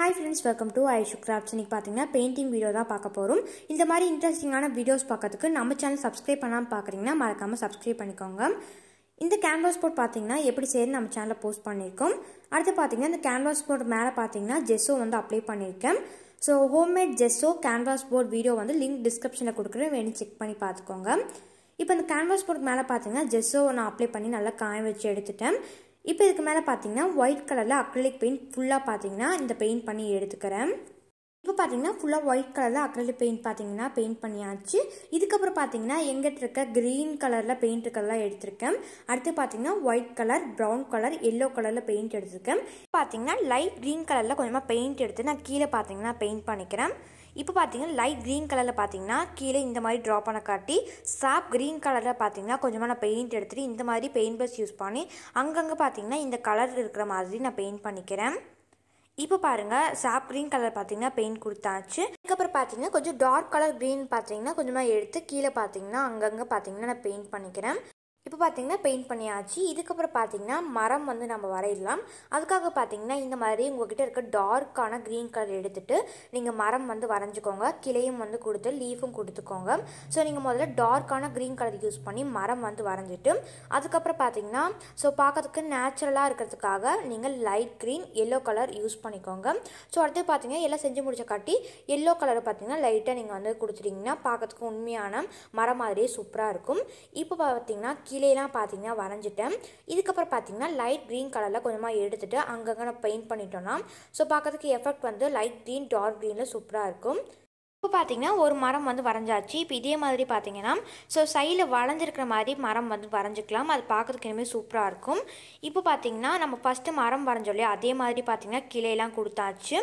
hi friends welcome to Aishu crafts இன்றைக்கி பார்த்தீங்கன்னா painting video தான் பார்க்க போகிறோம் இந்த மாதிரி இன்ட்ரெஸ்டிங்கான வீடியோஸ் பார்க்கறதுக்கு நம்ம சேனல் சப்ஸ்கிரைப் பண்ணாமல் பார்க்குறீங்கன்னா மறக்காமல் சப்ஸ்கிரைப் பண்ணிக்கோங்க இந்த கேன்வாஸ் போர்ட் பார்த்தீங்கன்னா எப்படி செய்யணும் நம்ம சேனலில் போஸ்ட் பண்ணியிருக்கோம் அடுத்து பார்த்தீங்கன்னா இந்த கேன்வாஸ் போர்ட் மேலே பார்த்தீங்கன்னா ஜெஸ்ஸோ வந்து அப்ளை பண்ணியிருக்கேன் so homemade gesso canvas board video வந்து லிங்க் டிஸ்கிரிப்ஷனில் கொடுக்குறேன் வேணும் செக் பண்ணி பார்த்துக்கோங்க இப்போ இந்த கேன்வாஸ் போர்ட் மேலே பார்த்தீங்கன்னா ஜெஸ்ஸோ நான் அப்ளை பண்ணி நல்லா காய வச்சு எடுத்துட்டேன் இப்போ இதுக்கு மேலே பார்த்தீங்கன்னா ஒயிட் கலரில் அக்ரிலிக் பெயிண்ட் ஃபுல்லாக பார்த்தீங்கன்னா இந்த பெயிண்ட் பண்ணி எடுத்துக்கிறேன் இப்போ பார்த்தீங்கன்னா ஃபுல்லாக ஒயிட் கலரில் அக்ரலி பெயிண்ட் பார்த்தீங்கன்னா பெயிண்ட் பண்ணியாச்சு இதுக்கப்புறம் பார்த்தீங்கன்னா எங்கிட்ட இருக்க க்ரீன் கலரில் பெயிண்ட் கலர்லாம் எடுத்திருக்கேன் அடுத்து பார்த்தீங்கன்னா white colour brown colour yellow கலரில் பெயிண்ட் எடுத்திருக்கேன் பார்த்தீங்கன்னா லைட் க்ரீன் கலரில் கொஞ்சமாக பெயிண்ட் எடுத்து நான் கீழே பார்த்தீங்கன்னா பெயிண்ட் பண்ணிக்கிறேன் இப்போ பார்த்தீங்கன்னா லைட் க்ரீன் கலரில் பார்த்தீங்கன்னா கீழே இந்த மாதிரி ட்ரா பண்ண காட்டி சாப் க்ரீன் கலரில் பார்த்தீங்கன்னா கொஞ்சமாக நான் பெயிண்ட் எடுத்துகிட்டு இந்த மாதிரி பெயிண்ட் பஸ் யூஸ் பண்ணி அங்கங்கே பார்த்தீங்கன்னா இந்த கலர் இருக்கிற மாதிரி நான் பெயிண்ட் பண்ணிக்கிறேன் இப்போ பாருங்கள் சாப் க்ரீன் கலர் பார்த்தீங்கன்னா பெயிண்ட் கொடுத்தாச்சு அதுக்கப்புறம் பார்த்தீங்கன்னா கொஞ்சம் டார்க் கலர் க்ரீன் பார்த்தீங்கன்னா கொஞ்சமாக எடுத்து கீழே பார்த்தீங்கன்னா அங்கங்கே பார்த்தீங்கன்னா நான் பெயிண்ட் பண்ணிக்கிறேன் இப்போ பார்த்தீங்கன்னா பெயிண்ட் பண்ணியாச்சு இதுக்கப்புறம் பார்த்தீங்கன்னா மரம் வந்து நம்ம வரையிடலாம் அதுக்காக பார்த்தீங்கன்னா இந்த மாதிரி உங்ககிட்ட இருக்க டார்க்கான க்ரீன் கலர் எடுத்துகிட்டு நீங்கள் மரம் வந்து வரைஞ்சிக்கோங்க கிளையும் வந்து கொடுத்து லீஃபும் கொடுத்துக்கோங்க ஸோ நீங்கள் முதல்ல டார்க்கான க்ரீன் கலர் யூஸ் பண்ணி மரம் வந்து வரைஞ்சிட்டு அதுக்கப்புறம் பார்த்தீங்கன்னா ஸோ பார்க்கறதுக்கு நேச்சுரலாக இருக்கிறதுக்காக நீங்கள் light green yellow colour use பண்ணிக்கோங்க ஸோ அடுத்து பார்த்தீங்கன்னா எல்லாம் செஞ்சு முடிச்ச காட்டி எல்லோ கலரை பார்த்திங்கன்னா லைட்டாக நீங்கள் வந்து கொடுத்துட்டிங்கன்னா பார்க்கறதுக்கு உண்மையான மரம் மாதிரியே சூப்பராக இருக்கும் இப்போ பார்த்தீங்கன்னா கீழே கீழேலாம் பார்த்தீங்கன்னா வரைஞ்சிட்டேன் இதுக்கப்புறம் பார்த்திங்கன்னா லைட் க்ரீன் கலரில் கொஞ்சமாக எடுத்துகிட்டு அங்கங்கே நான் பெயிண்ட் பண்ணிட்டோன்னா ஸோ பார்க்கறதுக்கு எஃபெக்ட் வந்து லைட் க்ரீன் டார்க் க்ரீனில் சூப்பராக இருக்கும் இப்போ பார்த்தீங்கன்னா ஒரு மரம் வந்து வரைஞ்சாச்சு இப்போ இதே மாதிரி பார்த்தீங்கன்னா ஸோ சைடில் வளைஞ்சிருக்கிற மாதிரி மரம் வந்து வரைஞ்சிக்கலாம் அது பார்க்கறதுக்கு இனிமேல் சூப்பராக இருக்கும் இப்போ பார்த்தீங்கன்னா நம்ம ஃபஸ்ட்டு மரம் வரைஞ்சோம் அதே மாதிரி பார்த்தீங்கன்னா கிளையெல்லாம் கொடுத்தாச்சு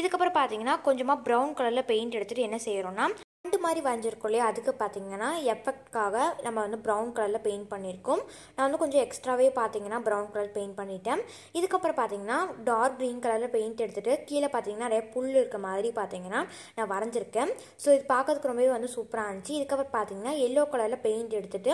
இதுக்கப்புறம் பார்த்தீங்கன்னா கொஞ்சமாக ப்ரௌன் கலரில் பெயிண்ட் எடுத்துகிட்டு என்ன செய்கிறோன்னா ரெண்டு மாதிரி வரைஞ்சிருக்கோம் இல்லையா அதுக்கு பார்த்தீங்கன்னா எஃபெக்ட்காக நம்ம வந்து ப்ரௌன் கலரில் பெயிண்ட் பண்ணியிருக்கோம் நான் வந்து கொஞ்சம் எக்ஸ்ட்ராவே பார்த்தீங்கன்னா ப்ரௌன் கலர் பெயிண்ட் பண்ணிட்டேன் இதுக்கப்புறம் பார்த்தீங்கன்னா டார்க் க்ரீன் கலரில் பெயிண்ட் எடுத்துகிட்டு கீழே பார்த்தீங்கன்னா நிறைய புல் இருக்க மாதிரி பார்த்தீங்கன்னா நான் வரைஞ்சிருக்கேன் ஸோ இது பார்க்கறதுக்கு ரொம்பவே வந்து சூப்பராக இருந்துச்சு இதுக்கப்புறம் பார்த்தீங்கன்னா எல்லோ கலரில் பெயிண்ட் எடுத்துகிட்டு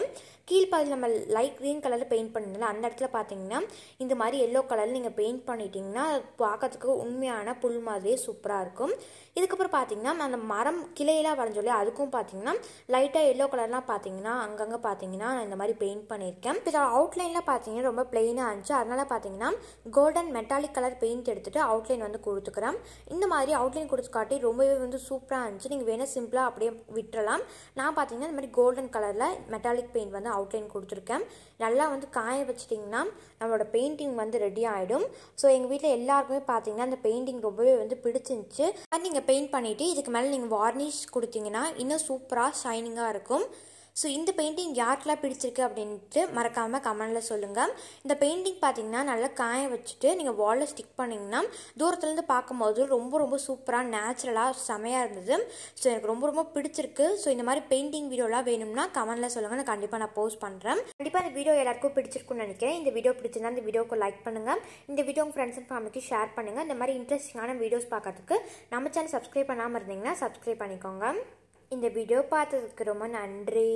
கீழ்ப்பாதி நம்ம லைட் க்ரீன் கலரில் பெயிண்ட் பண்ணதில்ல அந்த இடத்துல பார்த்தீங்கன்னா இந்த மாதிரி எல்லோ கலரில் நீங்கள் பெயிண்ட் பண்ணிட்டீங்கன்னா பார்க்கறதுக்கு உண்மையான புல் மாதிரியே சூப்பராக இருக்கும் இதுக்கப்புறம் பார்த்தீங்கன்னா அந்த மரம் கிளையெல்லாம் வரைஞ்சோம் சொல்லி அதுக்கும் பார்த்தீங்கன்னா லைட்டாக எல்லோ கலர்லாம் பார்த்தீங்கன்னா அங்கங்கே பார்த்தீங்கன்னா நான் இந்த மாதிரி பெயிண்ட் பண்ணியிருக்கேன் இப்போ அவுட்லைனில் பார்த்தீங்கன்னா ரொம்ப பிளெயினாக இருந்துச்சு அதனால் பார்த்தீங்கன்னா கோல்டன் மெட்டாலிக் கலர் பெயிண்ட் எடுத்துகிட்டு அவுட்லைன் வந்து கொடுத்துக்கிறேன் இந்த மாதிரி அவுட்லைன் கொடுத்து காட்டி ரொம்பவே வந்து சூப்பராக இருந்துச்சு நீங்கள் வேணால் சிம்பிளாக அப்படியே விட்டுறலாம் நான் பார்த்தீங்கன்னா இந்த மாதிரி கோல்டன் கலரில் மெட்டாலிக் பெயிண்ட் வந்து அவுட்லைன் கொடுத்துருக்கேன் நல்லா வந்து காய வச்சிட்டிங்கன்னா நம்மளோட பெயிண்டிங் வந்து ரெடி ஆகிடும் ஸோ எங்கள் வீட்டில் எல்லாருக்குமே பார்த்தீங்கன்னா அந்த பெயிண்டிங் ரொம்பவே வந்து பிடிச்சிருந்துச்சு நீங்கள் பெயிண்ட் பண்ணிவிட்டு இதுக்கு மேலே நீங்கள் வார்னிஷ் கொடுத்தீங்கன்னா பார்த்தீங்கன்னா இன்னும் சூப்பராக ஷைனிங்காக இருக்கும் ஸோ இந்த பெயிண்டிங் யாருக்கெல்லாம் பிடிச்சிருக்கு அப்படின்ட்டு மறக்காமல் கமெண்டில் சொல்லுங்கள் இந்த பெயிண்டிங் பார்த்தீங்கன்னா நல்லா காய வச்சுட்டு நீங்கள் வாலில் ஸ்டிக் பண்ணிங்கன்னா தூரத்துலேருந்து பார்க்கும்போது ரொம்ப ரொம்ப சூப்பராக நேச்சுரலாக செமையாக இருந்தது ஸோ எனக்கு ரொம்ப ரொம்ப பிடிச்சிருக்கு ஸோ இந்த மாதிரி பெயிண்டிங் வீடியோலாம் வேணும்னா கமெண்டில் சொல்லுங்கள் நான் கண்டிப்பாக நான் போஸ்ட் பண்ணுறேன் கண்டிப்பாக இந்த வீடியோ எல்லாருக்கும் பிடிச்சிருக்குன்னு நினைக்கிறேன் இந்த வீடியோ பிடிச்சிருந்தா இந்த வீடியோக்கு லைக் பண்ணுங்கள் இந்த வீடியோ உங்கள் ஃப்ரெண்ட்ஸ் அண்ட் ஃபேமிலிக்கு ஷேர் பண்ணுங்கள் இந்த மாதிரி இன்ட்ரெஸ்டிங்கான வீடியோஸ் பார்க்கறதுக்கு நம்ம சேனல் சப்ஸ்கிரைப் பண்ணாமல் இருந்தீங்கன்னா சப்ஸ்கிரைப் பண்ணிக்கோங்க இந்த வீடியோ பார்த்ததுக்கு ரொம்ப நன்றி